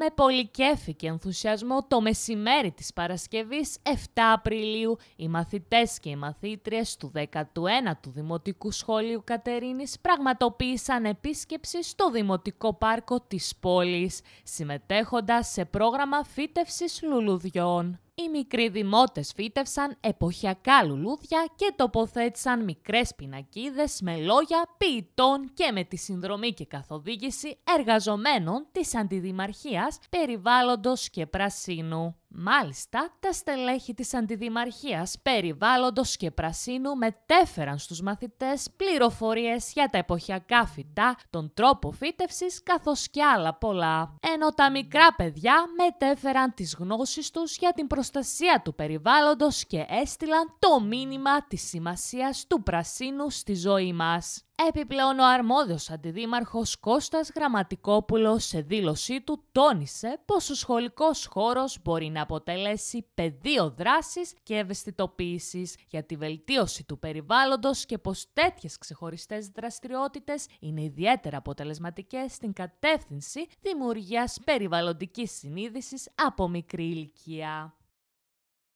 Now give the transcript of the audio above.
με πολυκέφη και ενθουσιασμό το μεσημέρι της Παρασκευής 7 Απριλίου οι μαθητές και οι μαθήτριες του 19ου Δημοτικού Σχολείου Κατερίνης πραγματοποίησαν επίσκεψη στο Δημοτικό Πάρκο της πόλης, συμμετέχοντας σε πρόγραμμα φύτευσης λουλουδιών οι μικροί δημότες φύτευσαν εποχιακά λουλούδια και τοποθέτησαν μικρές πινακίδες με λόγια ποιητών και με τη συνδρομή και καθοδήγηση εργαζομένων της Αντιδημαρχίας περιβάλλοντος και πρασίνου. Μάλιστα, τα στελέχη της Αντιδημαρχίας περιβάλλοντος και πρασίνου μετέφεραν στους μαθητές πληροφορίες για τα εποχιακά φυτά, τον τρόπο φύτευσης καθώς και άλλα πολλά. Ενώ τα μικρά παιδιά μετέφεραν τις γνώσεις τους για την προστασία του περιβάλλοντος και έστειλαν το μήνυμα της σημασίας του πρασίνου στη ζωή μας. Επιπλέον, ο αρμόδιος αντιδήμαρχος Κώστας Γραμματικόπουλος σε δήλωσή του τόνισε πως ο σχολικός χώρος μπορεί να αποτελέσει πεδίο δράσης και ευαισθητοποίησης για τη βελτίωση του περιβάλλοντος και πως τέτοιες ξεχωριστές δραστηριότητες είναι ιδιαίτερα αποτελεσματικές στην κατεύθυνση δημιουργίας περιβαλλοντικής συνείδησης από μικρή ηλικία.